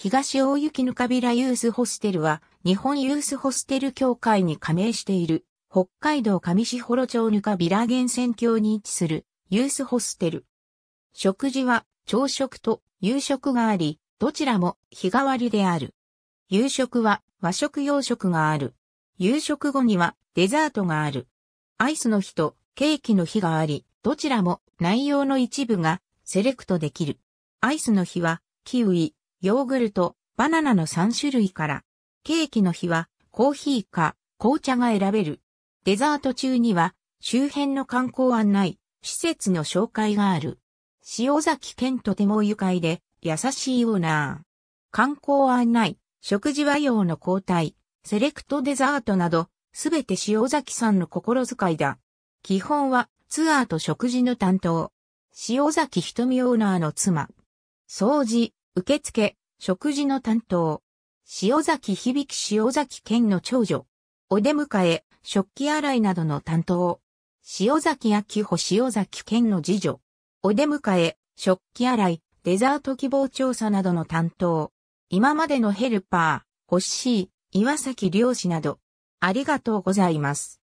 東大雪ぬかびらユースホステルは、日本ユースホステル協会に加盟している、北海道上士幌町ぬかびら源泉郷に位置する、ユースホステル。食事は、朝食と夕食があり、どちらも日替わりである。夕食は和食洋食がある。夕食後にはデザートがある。アイスの日とケーキの日があり、どちらも内容の一部がセレクトできる。アイスの日は、キウイ、ヨーグルト、バナナの3種類から、ケーキの日はコーヒーか紅茶が選べる。デザート中には周辺の観光案内、施設の紹介がある。塩崎県とても愉快で優しいオーナー。観光案内、食事和洋の交代、セレクトデザートなど、すべて塩崎さんの心遣いだ。基本はツアーと食事の担当。塩崎瞳オーナーの妻。掃除、受付、食事の担当。塩崎響塩崎県の長女。お出迎え、食器洗いなどの担当。塩崎明穂塩崎県の次女。お出迎え、食器洗い、デザート希望調査などの担当。今までのヘルパー、欲しい、岩崎漁師など。ありがとうございます。